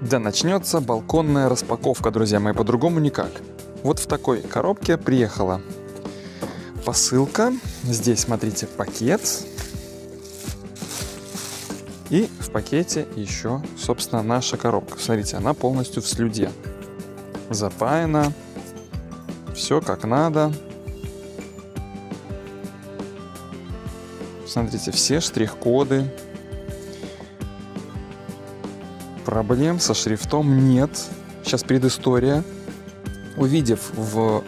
Да начнется балконная распаковка, друзья мои, по-другому никак. Вот в такой коробке приехала посылка. Здесь, смотрите, пакет. И в пакете еще, собственно, наша коробка. Смотрите, она полностью в слюде. Запаяна. Все как надо. Смотрите, все штрих-коды, проблем со шрифтом нет. Сейчас предыстория. Увидев в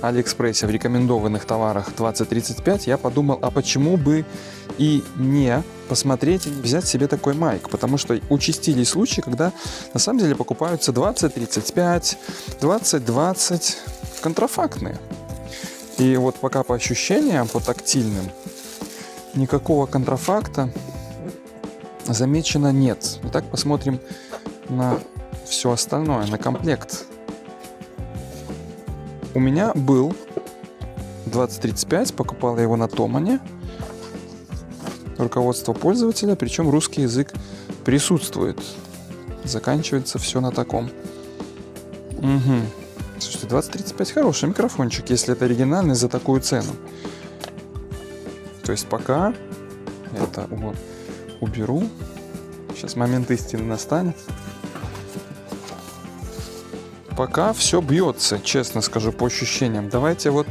Алиэкспрессе в рекомендованных товарах 2035, я подумал, а почему бы и не посмотреть взять себе такой майк, потому что участились случаи, когда на самом деле покупаются 2035, 2020 контрафактные. И вот пока по ощущениям, по тактильным, никакого контрафакта замечено нет. Итак, посмотрим на все остальное, на комплект. У меня был 2035, покупала я его на Томане. Руководство пользователя, причем русский язык присутствует. Заканчивается все на таком. Угу. Слушайте, 2035 хороший микрофончик, если это оригинальный за такую цену. То есть пока это вот уберу. Сейчас момент истины настанет. Пока все бьется, честно скажу, по ощущениям. Давайте вот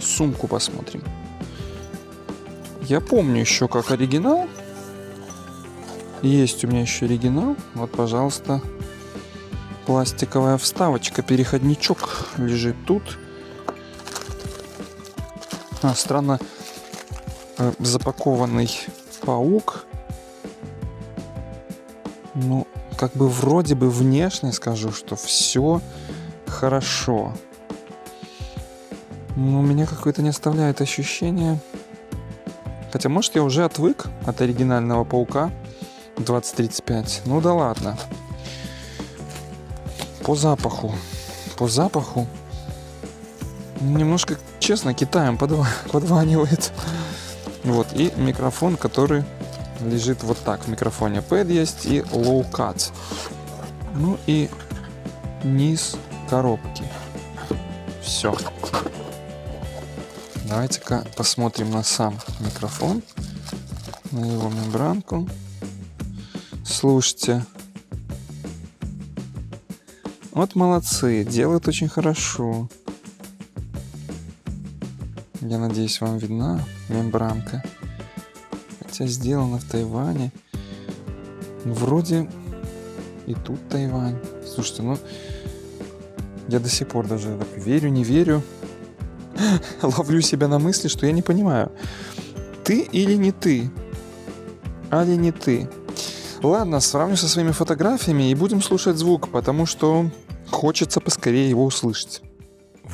сумку посмотрим. Я помню еще как оригинал. Есть у меня еще оригинал. Вот, пожалуйста, пластиковая вставочка, переходничок лежит тут. А, странно э, запакованный паук. Ну, как бы вроде бы внешне скажу, что все хорошо. Но у меня какое-то не оставляет ощущение. Хотя, может, я уже отвык от оригинального паука 2035. Ну да ладно. По запаху. По запаху немножко, честно, Китаем подва подванивает. Вот, и микрофон, который лежит вот так. В микрофоне пэд есть и low cuts. Ну и низ коробки. Все. Давайте-ка посмотрим на сам микрофон, на его мембранку. Слушайте. Вот молодцы, делают очень хорошо я надеюсь, вам видна мембранка. Хотя сделана в Тайване. Вроде и тут Тайвань. Слушайте, ну я до сих пор даже так верю, не верю. Ловлю себя на мысли, что я не понимаю. Ты или не ты? Али не ты? Ладно, сравню со своими фотографиями и будем слушать звук, потому что хочется поскорее его услышать.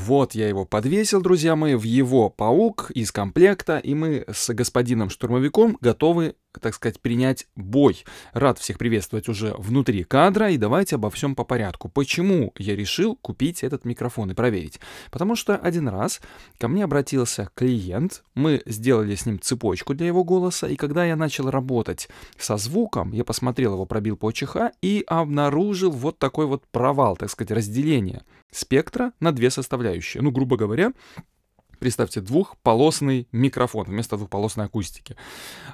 Вот я его подвесил, друзья мои, в его паук из комплекта, и мы с господином штурмовиком готовы, так сказать, принять бой. Рад всех приветствовать уже внутри кадра, и давайте обо всем по порядку. Почему я решил купить этот микрофон и проверить? Потому что один раз ко мне обратился клиент, мы сделали с ним цепочку для его голоса, и когда я начал работать со звуком, я посмотрел его, пробил по ЧХ и обнаружил вот такой вот провал, так сказать, разделение спектра на две составляющие. Ну, грубо говоря, представьте, двухполосный микрофон вместо двухполосной акустики.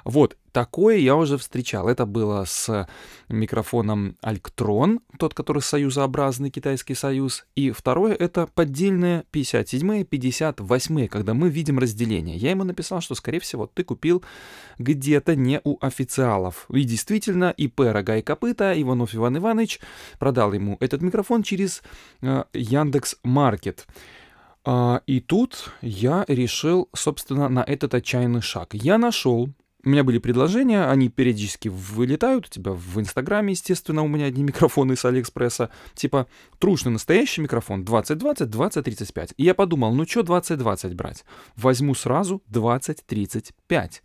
Вот, такое я уже встречал. Это было с микрофоном Альктрон, тот, который союзообразный, китайский союз. И второе — это поддельные 57-е, 58-е, когда мы видим разделение. Я ему написал, что, скорее всего, ты купил где-то не у официалов. И действительно, ИП «Рога и копыта» Иванов Иван Иванович продал ему этот микрофон через э, Яндекс.Маркет. Маркет. А, и тут я решил, собственно, на этот отчаянный шаг. Я нашел, у меня были предложения, они периодически вылетают у тебя в Инстаграме, естественно, у меня одни микрофоны с Алиэкспресса, типа трушный настоящий микрофон 2020, 2035. И я подумал, ну что 2020 брать? Возьму сразу 2035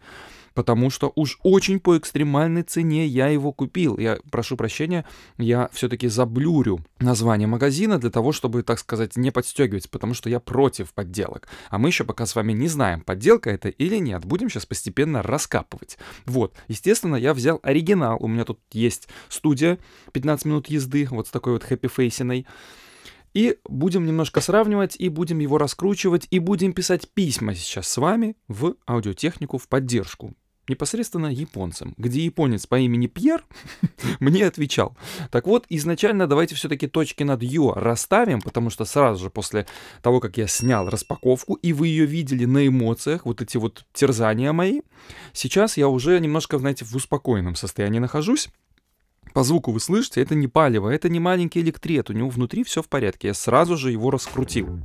потому что уж очень по экстремальной цене я его купил. Я прошу прощения, я все-таки заблюрю название магазина для того, чтобы, так сказать, не подстегивать, потому что я против подделок. А мы еще пока с вами не знаем, подделка это или нет. Будем сейчас постепенно раскапывать. Вот, естественно, я взял оригинал. У меня тут есть студия 15 минут езды, вот с такой вот хэппи-фейсиной. И будем немножко сравнивать, и будем его раскручивать, и будем писать письма сейчас с вами в аудиотехнику в поддержку непосредственно японцем, где японец по имени Пьер мне отвечал. Так вот, изначально давайте все-таки точки над «ё» расставим, потому что сразу же после того, как я снял распаковку, и вы ее видели на эмоциях, вот эти вот терзания мои, сейчас я уже немножко, знаете, в успокоенном состоянии нахожусь. По звуку вы слышите, это не палево, это не маленький электрет, у него внутри все в порядке, я сразу же его раскрутил.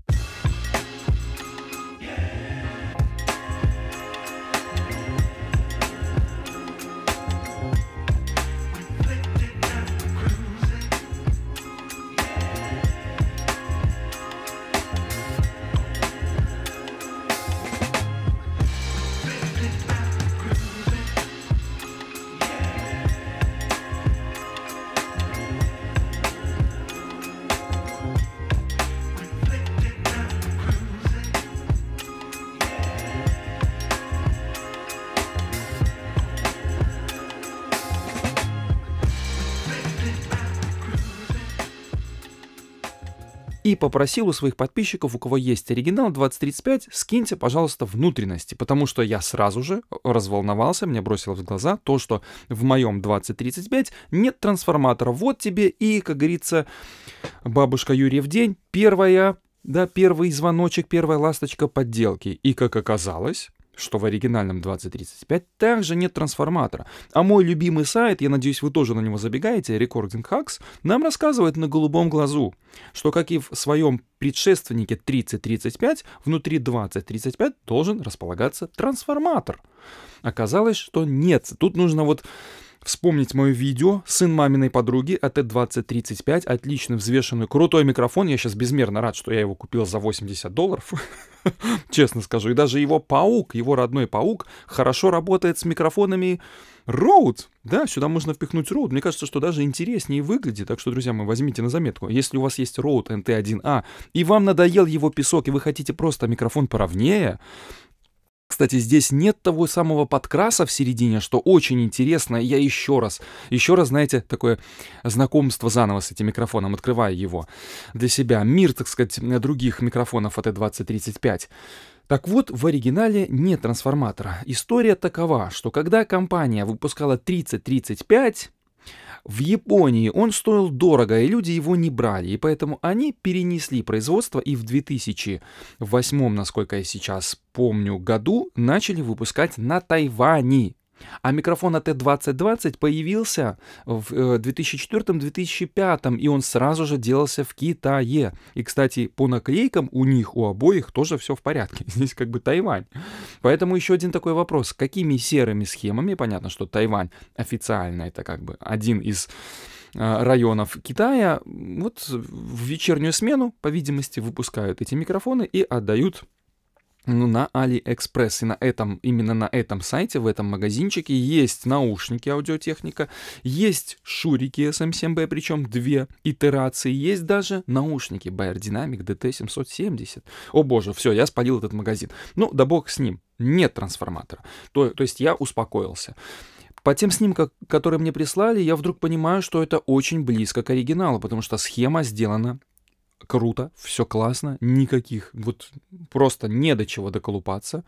и попросил у своих подписчиков, у кого есть оригинал 2035, скиньте, пожалуйста, внутренности, потому что я сразу же разволновался, мне бросилось в глаза то, что в моем 2035 нет трансформатора. Вот тебе и, как говорится, бабушка Юрия в день, первая да, первый звоночек, первая ласточка подделки. И, как оказалось, что в оригинальном 2035 также нет трансформатора. А мой любимый сайт, я надеюсь, вы тоже на него забегаете, Recording Hacks, нам рассказывает на голубом глазу, что, как и в своем предшественнике 3035, внутри 2035 должен располагаться трансформатор. Оказалось, что нет. Тут нужно вот вспомнить мое видео «Сын маминой подруги» от а E2035, отлично взвешенный, крутой микрофон, я сейчас безмерно рад, что я его купил за 80 долларов, честно скажу. И даже его паук, его родной паук, хорошо работает с микрофонами Road. Да, сюда можно впихнуть Road. Мне кажется, что даже интереснее выглядит. Так что, друзья мои, возьмите на заметку. Если у вас есть Road NT1A, а, и вам надоел его песок, и вы хотите просто микрофон поровнее, кстати, здесь нет того самого подкраса в середине, что очень интересно. Я еще раз, еще раз, знаете, такое знакомство заново с этим микрофоном, открывая его для себя. Мир, так сказать, других микрофонов от 2035 э Так вот, в оригинале нет трансформатора. История такова, что когда компания выпускала 3035, в Японии он стоил дорого, и люди его не брали, и поэтому они перенесли производство и в 2008, насколько я сейчас помню, году начали выпускать на Тайване а микрофон AT2020 появился в 2004-2005, э, и он сразу же делался в Китае. И, кстати, по наклейкам у них, у обоих, тоже все в порядке. Здесь как бы Тайвань. Поэтому еще один такой вопрос. Какими серыми схемами, понятно, что Тайвань официально это как бы один из э, районов Китая, вот в вечернюю смену, по видимости, выпускают эти микрофоны и отдают ну, на AliExpress. И на этом, именно на этом сайте, в этом магазинчике есть наушники аудиотехника, есть шурики SM7B, эм причем две итерации, есть даже наушники Bayer Dynamic DT770. О боже, все, я спалил этот магазин. Ну, да бог с ним, нет трансформатора. То, то есть я успокоился. По тем снимкам, которые мне прислали, я вдруг понимаю, что это очень близко к оригиналу, потому что схема сделана круто, все классно, никаких, вот просто не до чего доколупаться.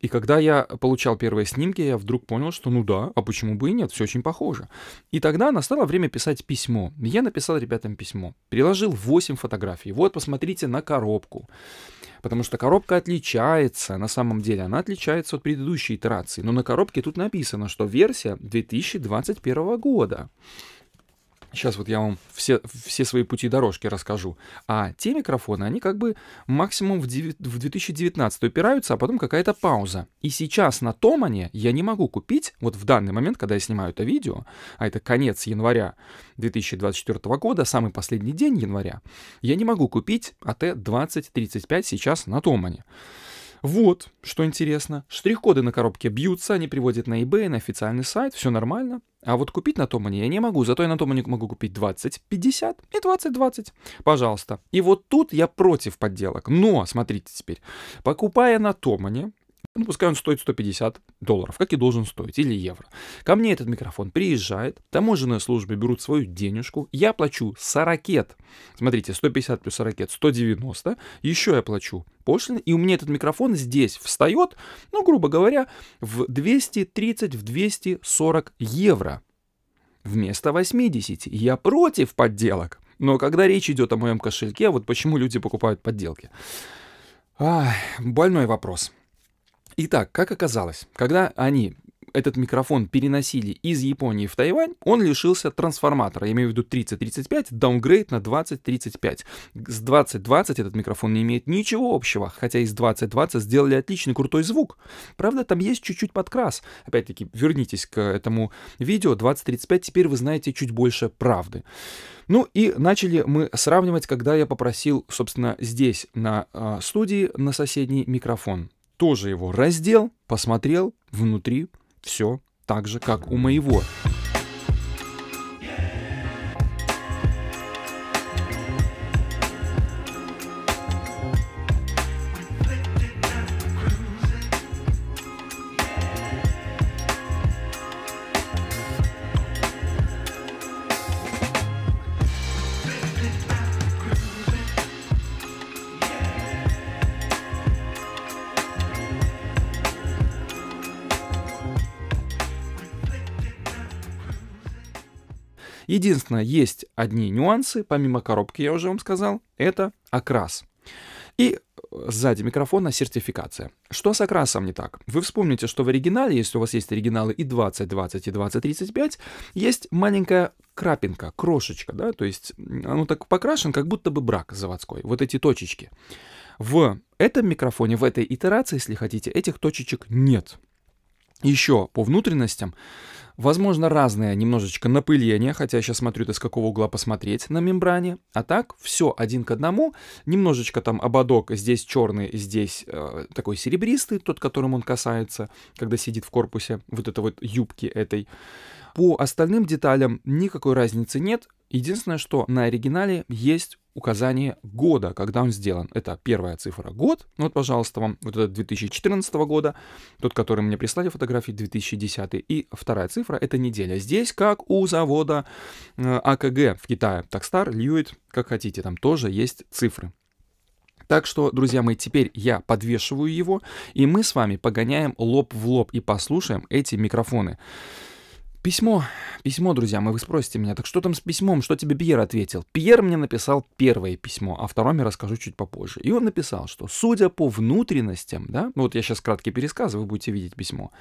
И когда я получал первые снимки, я вдруг понял, что ну да, а почему бы и нет, все очень похоже. И тогда настало время писать письмо. Я написал ребятам письмо, приложил 8 фотографий. Вот, посмотрите на коробку. Потому что коробка отличается, на самом деле, она отличается от предыдущей итерации. Но на коробке тут написано, что версия 2021 года. Сейчас вот я вам все, все свои пути и дорожки расскажу. А те микрофоны, они как бы максимум в, 9, в 2019 упираются, а потом какая-то пауза. И сейчас на Томане я не могу купить, вот в данный момент, когда я снимаю это видео, а это конец января 2024 года, самый последний день января, я не могу купить АТ-2035 сейчас на Томане. Вот, что интересно. Штрих-коды на коробке бьются, они приводят на eBay, на официальный сайт, все нормально. А вот купить на Томане я не могу, зато я на Томане могу купить 20, 50 и 20, 20. Пожалуйста. И вот тут я против подделок. Но, смотрите теперь, покупая на Томане, ну, пускай он стоит 150 долларов, как и должен стоить, или евро. Ко мне этот микрофон приезжает, таможенные службы берут свою денежку, я плачу 40, смотрите, 150 плюс 40, 190, еще я плачу пошлины, и у меня этот микрофон здесь встает, ну, грубо говоря, в 230, в 240 евро вместо 80. Я против подделок, но когда речь идет о моем кошельке, вот почему люди покупают подделки. Ах, больной вопрос. Итак, как оказалось, когда они этот микрофон переносили из Японии в Тайвань, он лишился трансформатора. Я имею в виду 3035, даунгрейд на 2035. С 2020 этот микрофон не имеет ничего общего, хотя из 2020 сделали отличный крутой звук. Правда, там есть чуть-чуть подкрас. Опять-таки, вернитесь к этому видео 2035, теперь вы знаете чуть больше правды. Ну и начали мы сравнивать, когда я попросил, собственно, здесь на а, студии на соседний микрофон тоже его раздел, посмотрел внутри все так же, как у моего. Единственное, есть одни нюансы, помимо коробки, я уже вам сказал, это окрас. И э, сзади микрофона сертификация. Что с окрасом не так? Вы вспомните, что в оригинале, если у вас есть оригиналы и 20, 20 и 20, 35, есть маленькая крапинка, крошечка, да, то есть оно так покрашен, как будто бы брак заводской, вот эти точечки. В этом микрофоне, в этой итерации, если хотите, этих точечек нет. Еще по внутренностям Возможно, разное немножечко напыление, хотя я сейчас смотрю, это с какого угла посмотреть на мембране. А так, все один к одному. Немножечко там ободок здесь черный, здесь э, такой серебристый, тот, которым он касается, когда сидит в корпусе вот этой вот юбки этой. По остальным деталям никакой разницы нет. Единственное, что на оригинале есть указание года, когда он сделан. Это первая цифра год. Ну вот, пожалуйста, вам вот этот 2014 года, тот, который мне прислали фотографии, 2010. И вторая цифра — это неделя. Здесь, как у завода э, АКГ в Китае, Такстар, Льюит, как хотите, там тоже есть цифры. Так что, друзья мои, теперь я подвешиваю его, и мы с вами погоняем лоб в лоб и послушаем эти микрофоны. Письмо, письмо, друзья, мы вы спросите меня, так что там с письмом, что тебе Пьер ответил? Пьер мне написал первое письмо, а втором я расскажу чуть попозже. И он написал, что судя по внутренностям, да, ну вот я сейчас краткий пересказ, вы будете видеть письмо,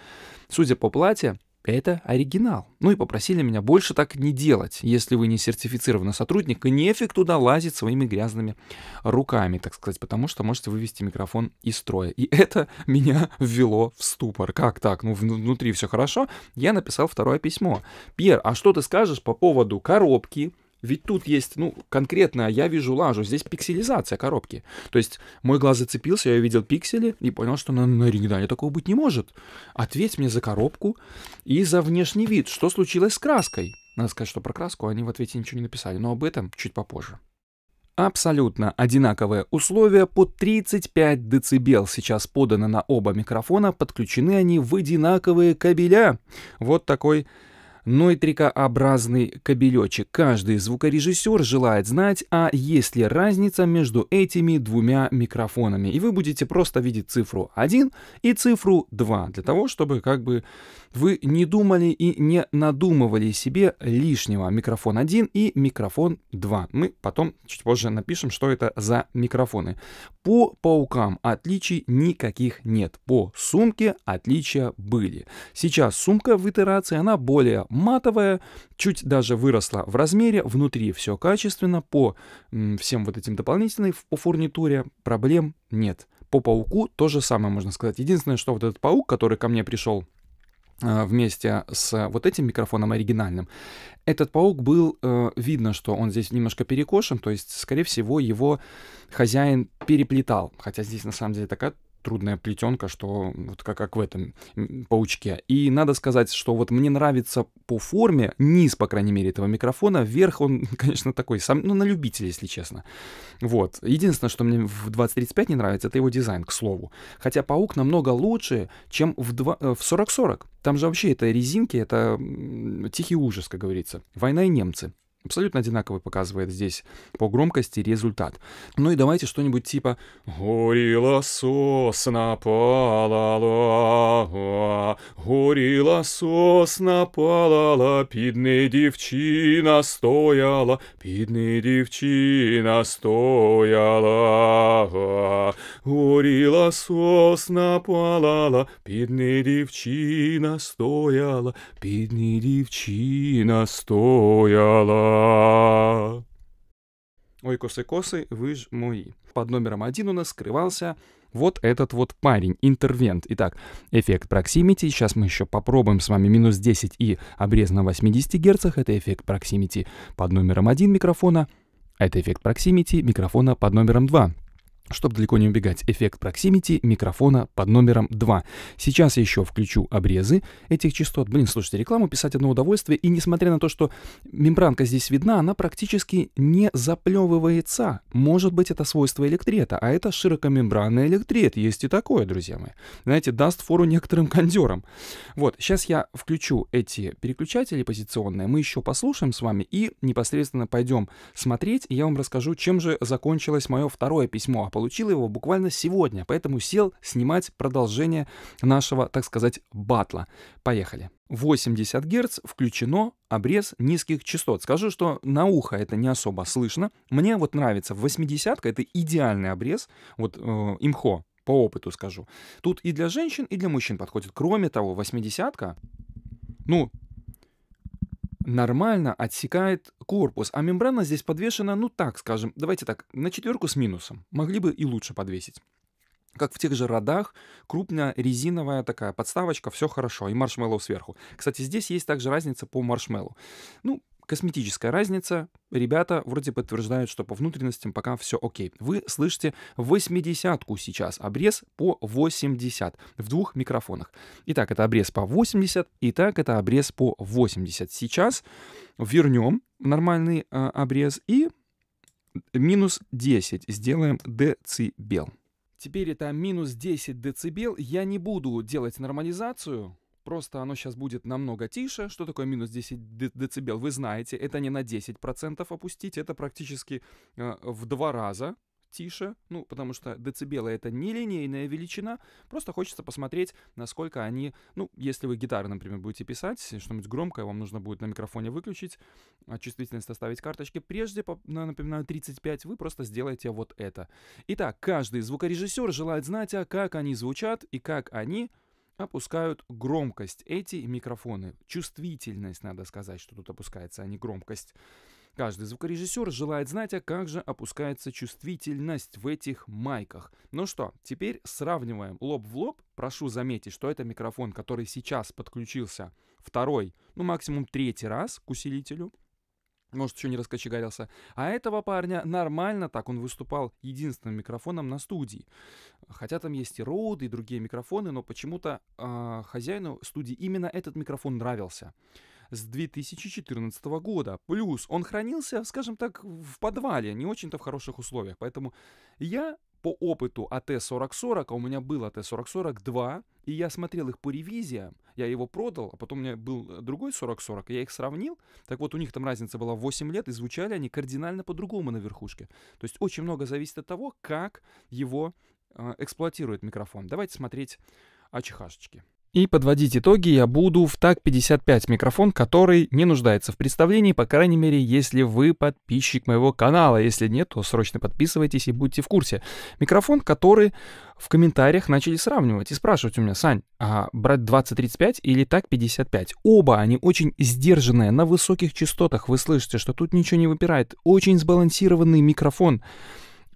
судя по платье. Это оригинал. Ну и попросили меня больше так не делать, если вы не сертифицированный сотрудник, и нефиг туда лазить своими грязными руками, так сказать, потому что можете вывести микрофон из строя. И это меня ввело в ступор. Как так? Ну, внутри все хорошо. Я написал второе письмо. Пьер, а что ты скажешь по поводу коробки, ведь тут есть, ну, конкретно я вижу лажу, здесь пикселизация коробки. То есть мой глаз зацепился, я увидел пиксели и понял, что на, на оригинале такого быть не может. Ответь мне за коробку и за внешний вид, что случилось с краской. Надо сказать, что про краску они в ответе ничего не написали, но об этом чуть попозже. Абсолютно одинаковые условия по 35 дБ сейчас поданы на оба микрофона, подключены они в одинаковые кабеля. Вот такой нойтрикообразный кабелечек. Каждый звукорежиссер желает знать, а есть ли разница между этими двумя микрофонами. И вы будете просто видеть цифру 1 и цифру 2, для того, чтобы как бы вы не думали и не надумывали себе лишнего. Микрофон 1 и микрофон 2. Мы потом чуть позже напишем, что это за микрофоны. По паукам отличий никаких нет. По сумке отличия были. Сейчас сумка в итерации, она более матовая, чуть даже выросла в размере, внутри все качественно, по всем вот этим дополнительным, по фурнитуре проблем нет. По пауку то же самое можно сказать. Единственное, что вот этот паук, который ко мне пришел Э, вместе с э, вот этим микрофоном оригинальным, этот паук был, э, видно, что он здесь немножко перекошен, то есть, скорее всего, его хозяин переплетал. Хотя здесь, на самом деле, такая трудная плетенка, что вот как, как в этом паучке. И надо сказать, что вот мне нравится по форме, низ, по крайней мере, этого микрофона, вверх он, конечно, такой, сам, ну, на любителя, если честно. Вот. Единственное, что мне в 2035 не нравится, это его дизайн, к слову. Хотя паук намного лучше, чем в, 2, э, в 4040. Там же вообще это резинки, это тихий ужас, как говорится. Война и немцы. Абсолютно одинаковый показывает здесь по громкости результат. Ну и давайте что-нибудь типа «Горила сосна палала, а, горила сосна палала, пидны дівчина стояла, пидны девчина стояла, а, горила сосна палала, пидны дівчина стояла, пидны девчина стояла». Ой, косы-косы, вы ж мои. Под номером один у нас скрывался вот этот вот парень, интервент. Итак, эффект proximity. Сейчас мы еще попробуем с вами минус 10 и обрез на 80 Гц. Это эффект proximity под номером один микрофона. Это эффект proximity микрофона под номером 2. Чтобы далеко не убегать, эффект проксимити микрофона под номером 2. Сейчас я еще включу обрезы этих частот. Блин, слушайте, рекламу писать одно удовольствие. И несмотря на то, что мембранка здесь видна, она практически не заплевывается. Может быть, это свойство электрета, а это широкомембранный электрет. Есть и такое, друзья мои. Знаете, даст фору некоторым кондерам. Вот, сейчас я включу эти переключатели позиционные. Мы еще послушаем с вами и непосредственно пойдем смотреть. И я вам расскажу, чем же закончилось мое второе письмо а получил его буквально сегодня, поэтому сел снимать продолжение нашего, так сказать, батла. Поехали. 80 Гц включено обрез низких частот. Скажу, что на ухо это не особо слышно. Мне вот нравится 80 ка это идеальный обрез, вот э, имхо, по опыту скажу. Тут и для женщин, и для мужчин подходит. Кроме того, 80 ка ну, нормально отсекает корпус, а мембрана здесь подвешена, ну так скажем, давайте так, на четверку с минусом. Могли бы и лучше подвесить. Как в тех же родах, крупная резиновая такая подставочка, все хорошо, и маршмеллоу сверху. Кстати, здесь есть также разница по маршмеллоу. Ну, Косметическая разница. Ребята вроде подтверждают, что по внутренностям пока все окей. Вы слышите 80-ку сейчас. Обрез по 80 в двух микрофонах. Итак, это обрез по 80. Итак, это обрез по 80. Сейчас вернем нормальный э, обрез и минус 10 сделаем децибел. Теперь это минус 10 децибел. Я не буду делать нормализацию. Просто оно сейчас будет намного тише. Что такое минус 10 дБ, вы знаете. Это не на 10% опустить, это практически э, в два раза тише, ну, потому что децибелы — это нелинейная величина, просто хочется посмотреть, насколько они... Ну, если вы гитары, например, будете писать, что-нибудь громкое, вам нужно будет на микрофоне выключить, чувствительность оставить карточки. Прежде, напоминаю, 35, вы просто сделаете вот это. Итак, каждый звукорежиссер желает знать, а как они звучат и как они опускают громкость. Эти микрофоны, чувствительность, надо сказать, что тут опускается, а не громкость. Каждый звукорежиссер желает знать, а как же опускается чувствительность в этих майках. Ну что, теперь сравниваем лоб в лоб. Прошу заметить, что это микрофон, который сейчас подключился второй, ну максимум третий раз к усилителю может, еще не раскочегарился. А этого парня нормально так, он выступал единственным микрофоном на студии. Хотя там есть и роуды, и другие микрофоны, но почему-то э, хозяину студии именно этот микрофон нравился. С 2014 года. Плюс он хранился, скажем так, в подвале, не очень-то в хороших условиях. Поэтому я по опыту АТ-4040, а у меня был ат 4042, и я смотрел их по ревизиям, я его продал, а потом у меня был э, другой 4040, и я их сравнил. Так вот, у них там разница была 8 лет, и звучали они кардинально по-другому на верхушке. То есть очень много зависит от того, как его э, эксплуатирует микрофон. Давайте смотреть АЧХшечки. И подводить итоги я буду в ТАК-55 микрофон, который не нуждается в представлении, по крайней мере, если вы подписчик моего канала. Если нет, то срочно подписывайтесь и будьте в курсе. Микрофон, который в комментариях начали сравнивать и спрашивать у меня, Сань, а брать 2035 или ТАК-55? Оба они очень сдержанные, на высоких частотах. Вы слышите, что тут ничего не выпирает. Очень сбалансированный микрофон. Микрофон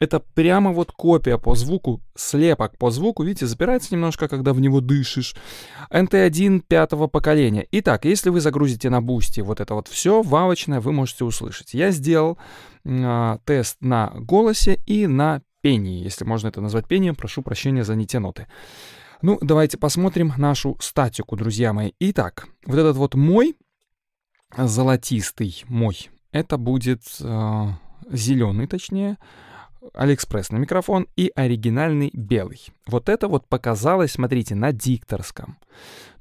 это прямо вот копия по звуку, слепок по звуку, видите, забирается немножко, когда в него дышишь. NT1 пятого поколения. Итак, если вы загрузите на бусте вот это вот все, вавочное, вы можете услышать. Я сделал э, тест на голосе и на пении, если можно это назвать пением, прошу прощения за не те ноты. Ну, давайте посмотрим нашу статику, друзья мои. Итак, вот этот вот мой, золотистый мой, это будет э, а, зеленый, точнее, Алиэкспресс на микрофон и оригинальный белый. Вот это вот показалось, смотрите, на дикторском.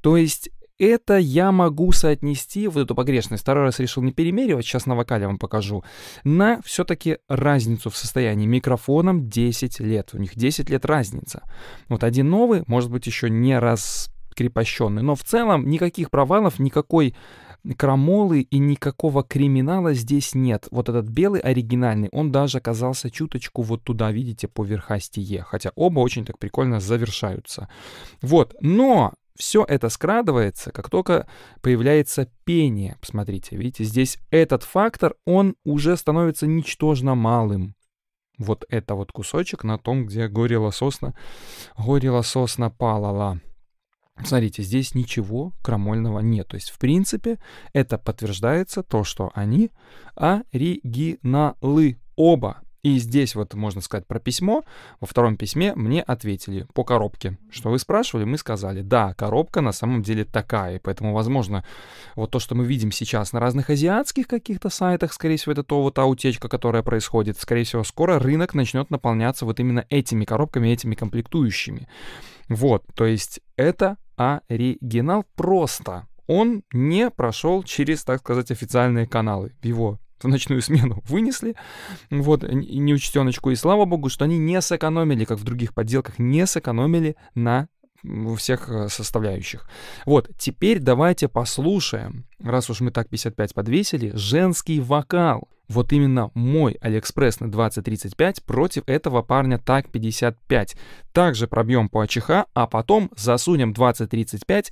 То есть это я могу соотнести, вот эту погрешность, второй раз решил не перемеривать, сейчас на вокале вам покажу, на все-таки разницу в состоянии микрофоном 10 лет. У них 10 лет разница. Вот один новый, может быть, еще не раскрепощенный, Но в целом никаких провалов, никакой крамолы и никакого криминала здесь нет. Вот этот белый оригинальный, он даже оказался чуточку вот туда, видите, по верхастие. Хотя оба очень так прикольно завершаются. Вот, но все это скрадывается, как только появляется пение. Посмотрите, видите, здесь этот фактор, он уже становится ничтожно малым. Вот это вот кусочек на том, где горела сосна, горела сосна палала. Смотрите, здесь ничего крамольного нет. То есть, в принципе, это подтверждается то, что они оригиналы оба. И здесь вот можно сказать про письмо. Во втором письме мне ответили по коробке. Что вы спрашивали, мы сказали, да, коробка на самом деле такая. и Поэтому, возможно, вот то, что мы видим сейчас на разных азиатских каких-то сайтах, скорее всего, это то вот та утечка, которая происходит. Скорее всего, скоро рынок начнет наполняться вот именно этими коробками, этими комплектующими. Вот, то есть это оригинал просто. Он не прошел через, так сказать, официальные каналы. Его в ночную смену вынесли, вот, неучтеночку. И слава богу, что они не сэкономили, как в других подделках, не сэкономили на всех э, составляющих. Вот, теперь давайте послушаем, раз уж мы так 55 подвесили, женский вокал. Вот именно мой Алиэкспресс на 2035 против этого парня так 55. Также пробьем по АЧХ, а потом засунем 2035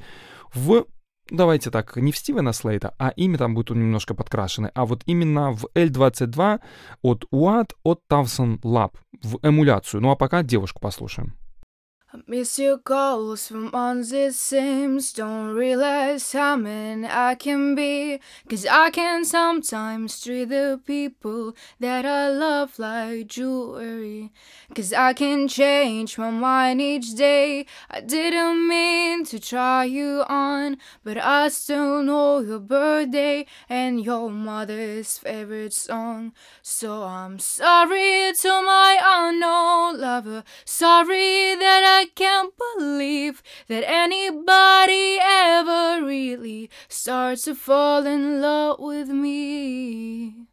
в давайте так, не в Стивена Слейта, а имя там будет немножко подкрашены, а вот именно в L22 от UAT от Towson Lab в эмуляцию. Ну а пока девушку послушаем. I miss your calls from months it seems Don't realize how mean I can be Cause I can sometimes treat the people that I love like jewelry Cause I can change my mind each day I didn't mean to try you on But I still know your birthday And your mother's favorite song So I'm sorry to my unknown lover Sorry that I I can't believe that anybody ever really starts to fall in love with me.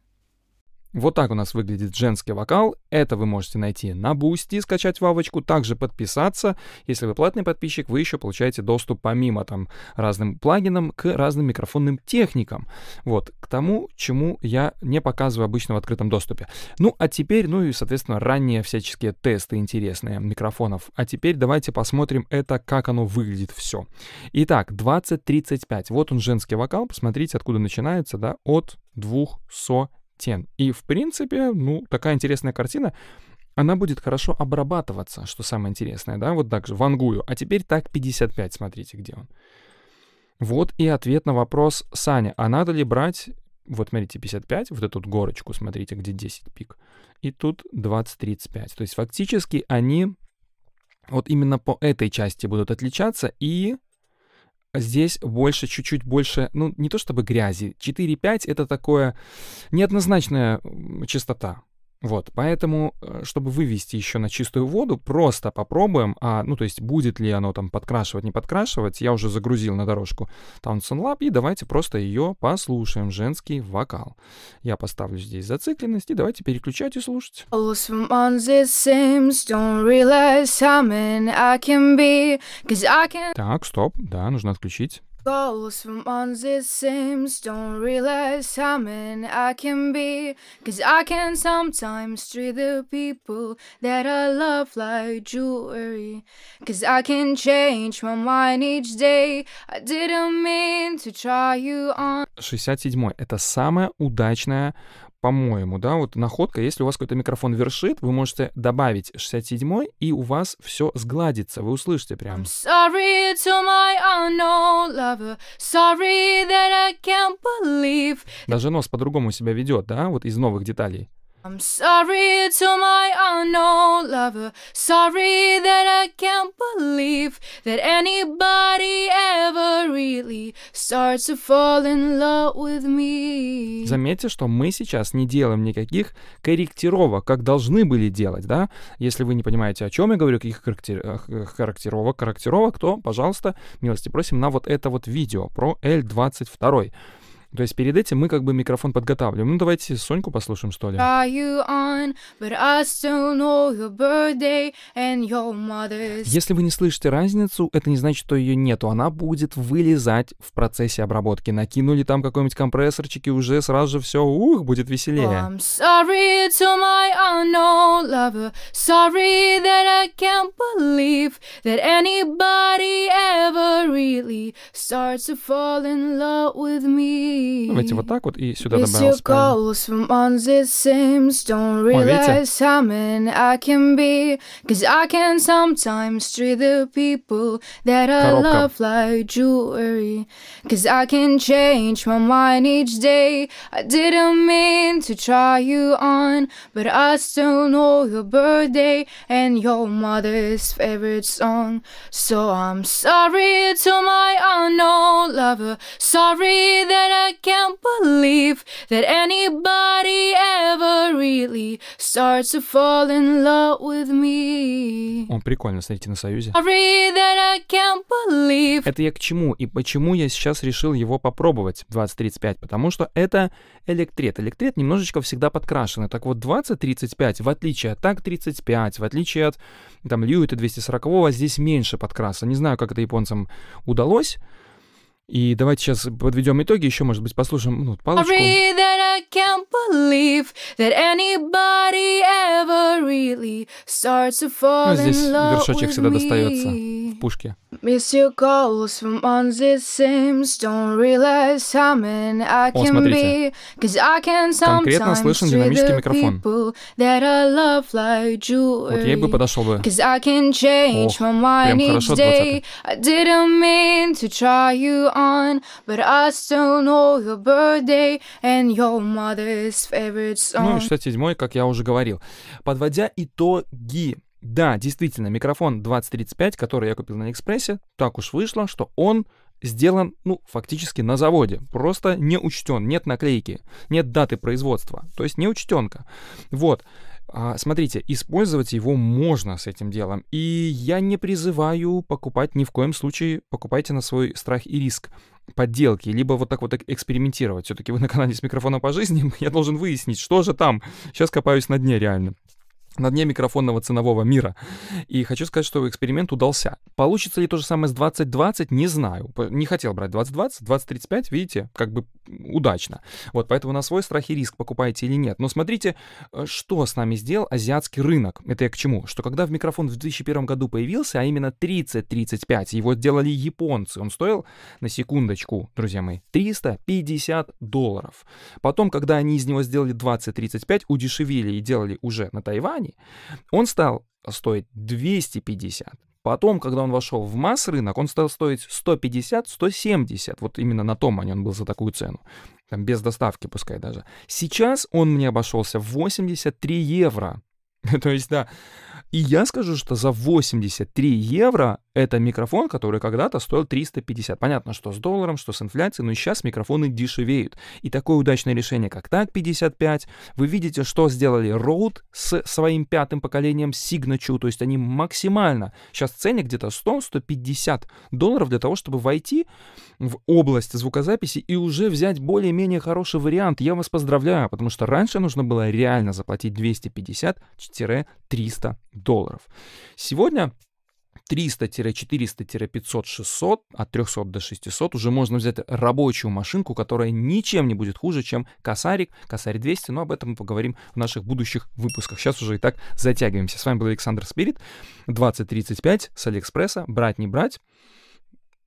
Вот так у нас выглядит женский вокал. Это вы можете найти на Boosty, скачать вавочку, также подписаться. Если вы платный подписчик, вы еще получаете доступ помимо там разным плагинам к разным микрофонным техникам. Вот, к тому, чему я не показываю обычно в открытом доступе. Ну, а теперь, ну и, соответственно, ранние всяческие тесты интересные микрофонов. А теперь давайте посмотрим это, как оно выглядит все. Итак, 2035. Вот он женский вокал. Посмотрите, откуда начинается, да, от двух 200 тен. И, в принципе, ну, такая интересная картина, она будет хорошо обрабатываться, что самое интересное, да, вот так же, вангую. А теперь так 55, смотрите, где он. Вот и ответ на вопрос Саня, а надо ли брать, вот смотрите, 55, вот эту горочку, смотрите, где 10 пик, и тут 20-35. То есть фактически они вот именно по этой части будут отличаться, и а здесь больше, чуть-чуть больше, ну, не то чтобы грязи. 4-5 — это такое неоднозначная частота. Вот, поэтому, э, чтобы вывести еще на чистую воду, просто попробуем, а, ну, то есть будет ли оно там подкрашивать, не подкрашивать, я уже загрузил на дорожку Townsend Lab, и давайте просто ее послушаем, женский вокал. Я поставлю здесь зацикленность, и давайте переключать и слушать. Так, стоп, да, нужно отключить. goals from months it seems Don't realize how mean I can be Cause I can sometimes treat the people that I love like jewelry Cause I can change my mind each day I didn't mean to try you on 67 это самая удачная по-моему, да, вот находка, если у вас какой-то микрофон вершит, вы можете добавить 67-й, и у вас все сгладится, вы услышите прям. sorry to my lover, sorry that I can't believe. Даже нос по-другому себя ведет, да, вот из новых деталей. I'm sorry to my unknown lover. Sorry that I can't believe that anybody ever really starts to fall in love with me. Заметьте, что мы сейчас не делаем никаких корректировок, как должны были делать, да? Если вы не понимаете, о чем я говорю, каких корректировок, корректировок, то, пожалуйста, милости просим на вот это вот видео про L22. То есть перед этим мы как бы микрофон подготавливаем. Ну, давайте Соньку послушаем, что ли. Если вы не слышите разницу, это не значит, что ее нету. Она будет вылезать в процессе обработки. Накинули там какой-нибудь компрессорчик, и уже сразу же все, ух, будет веселее. starts to fall in love with me. from don't realize how вот I can be, 'cause I can Sometimes treat the people that I love like jewelry. 'Cause I can change my mind each day. I didn't mean to try you on, but I still know your birthday and your mother's favorite song. So I'm sorry to my unknown lover. Sorry that I I can't believe that anybody ever really starts to fall in love with me. Он прикольно, смотрите, на Союзе. Это я к чему и почему я сейчас решил его попробовать 2035, потому что это электрет. Электрет немножечко всегда подкрашены. Так вот, 2035, в отличие от ТАК-35, в отличие от там Льюита 240, здесь меньше подкраса. Не знаю, как это японцам удалось, и давайте сейчас подведем итоги, еще, может быть, послушаем ну, палочку. Really ну, здесь вершочек всегда достается в пушке. Miss your calls from on these sims Don't realize how many I can be Cause I can sometimes слышен динамический микрофон. That I love like jewelry. Вот ей бы подошел бы. Cause I can change my mind each day. I didn't mean to try you on, but I still know your birthday and your mother's favorite song. Ну и 67-й, как я уже говорил. Подводя итоги да, действительно, микрофон 2035, который я купил на Алиэкспрессе, так уж вышло, что он сделан, ну, фактически на заводе. Просто не учтен, нет наклейки, нет даты производства. То есть не учтенка. Вот. А, смотрите, использовать его можно с этим делом. И я не призываю покупать ни в коем случае, покупайте на свой страх и риск подделки, либо вот так вот экспериментировать. Все-таки вы на канале с микрофона по жизни, я должен выяснить, что же там. Сейчас копаюсь на дне реально на дне микрофонного ценового мира. И хочу сказать, что эксперимент удался. Получится ли то же самое с 2020, не знаю. Не хотел брать 2020, 2035, видите, как бы удачно. Вот, поэтому на свой страх и риск покупаете или нет. Но смотрите, э, что с нами сделал азиатский рынок. Это я к чему? Что когда в микрофон в 2001 году появился, а именно 30-35, его сделали японцы, он стоил, на секундочку, друзья мои, 350 долларов. Потом, когда они из него сделали 20-35, удешевили и делали уже на Тайване, компании. Он стал стоить 250. Потом, когда он вошел в масс-рынок, он стал стоить 150-170. Вот именно на том они он был за такую цену. Там без доставки пускай даже. Сейчас он мне обошелся в 83 евро. То есть, да, и я скажу, что за 83 евро это микрофон, который когда-то стоил 350. Понятно, что с долларом, что с инфляцией, но сейчас микрофоны дешевеют. И такое удачное решение, как так 55, вы видите, что сделали Road с своим пятым поколением Signature, то есть они максимально, сейчас ценят где-то 100-150 долларов для того, чтобы войти в область звукозаписи и уже взять более-менее хороший вариант. Я вас поздравляю, потому что раньше нужно было реально заплатить 250-300 долларов. Сегодня 300-400-500-600, от 300 до 600 уже можно взять рабочую машинку, которая ничем не будет хуже, чем косарик, косарь 200, но об этом мы поговорим в наших будущих выпусках. Сейчас уже и так затягиваемся. С вами был Александр Спирит, 2035 с Алиэкспресса, брать не брать.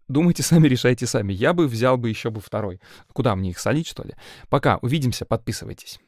Думайте сами, решайте сами. Я бы взял бы еще бы второй. Куда мне их солить, что ли? Пока, увидимся, подписывайтесь.